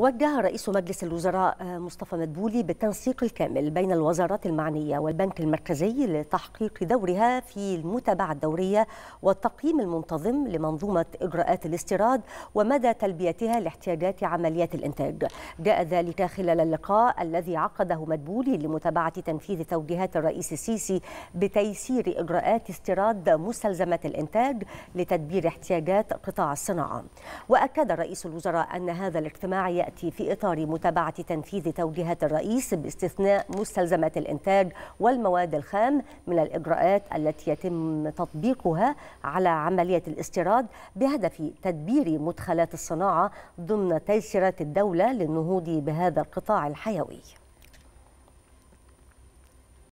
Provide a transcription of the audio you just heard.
وجه رئيس مجلس الوزراء آه، مصطفى مدبولي بالتنسيق الكامل بين الوزارات المعنية والبنك المركزي لتحقيق دورها في المتابعة الدورية والتقييم المنتظم لمنظومة إجراءات الاستيراد ومدى تلبيتها لاحتياجات عمليات الإنتاج جاء ذلك خلال اللقاء الذي عقده مدبولي لمتابعة تنفيذ توجيهات الرئيس السيسي بتيسير إجراءات استيراد مستلزمات الإنتاج لتدبير احتياجات قطاع الصناعة وأكد رئيس الوزراء أن هذا الاجتماع تأتي في إطار متابعة تنفيذ توجيهات الرئيس باستثناء مستلزمات الإنتاج والمواد الخام من الإجراءات التي يتم تطبيقها على عملية الاستيراد بهدف تدبير مدخلات الصناعة ضمن تيسيرات الدولة للنهوض بهذا القطاع الحيوي